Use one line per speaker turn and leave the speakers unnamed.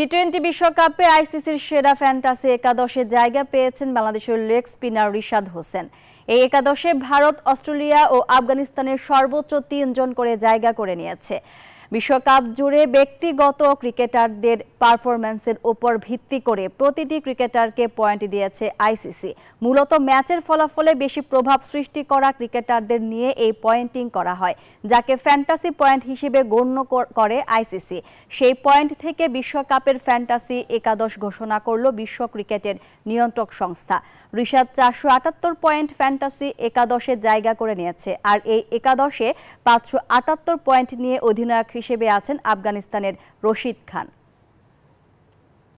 T twenty বিশ্বকাপে আইসিসির সেরা ফ্যান্টাসি একাদশে জায়গা পেয়েছেন বাংলাদেশের লেগ স্পিনার রিশাদ হোসেন এই একাদশে ভারত অস্ট্রেলিয়া ও আফগানিস্তানের সর্বোচ্চ তিনজন করে জায়গা করে নিয়েছে বিশ্বকাপ জুড়ে ব্যক্তিগত ক্রিকেটারদের পারফরম্যান্সের ওপর ভিত্তি করে প্রতিটি ক্রিকেটারকে পয়েন্ট দিয়েছে আইসিসি মূলত ম্যাচের ফলাফলে বেশি প্রভাব সৃষ্টি করা ক্রিকেটারদের নিয়ে এই পয়েন্টিং করা হয় যাকে ফ্যান্টাসি পয়েন্ট হিসেবে গণ্য করে আইসিসি সেই পয়েন্ট থেকে বিশ্বকাপের ফ্যান্টাসি একাদশ ঘোষণা করল বিশ্ব ক্রিকেটের নিয়ন্ত্রক সংস্থা ঋষাদ চারশো আটাত্তর পয়েন্ট ফ্যান্টাসি একাদশে জায়গা করে নিয়েছে আর এই একাদশে পাঁচশো আটাত্তর পয়েন্ট নিয়ে অধিনায়ক হিসেবে আছেন আফগানিস্তানের রশিদ খান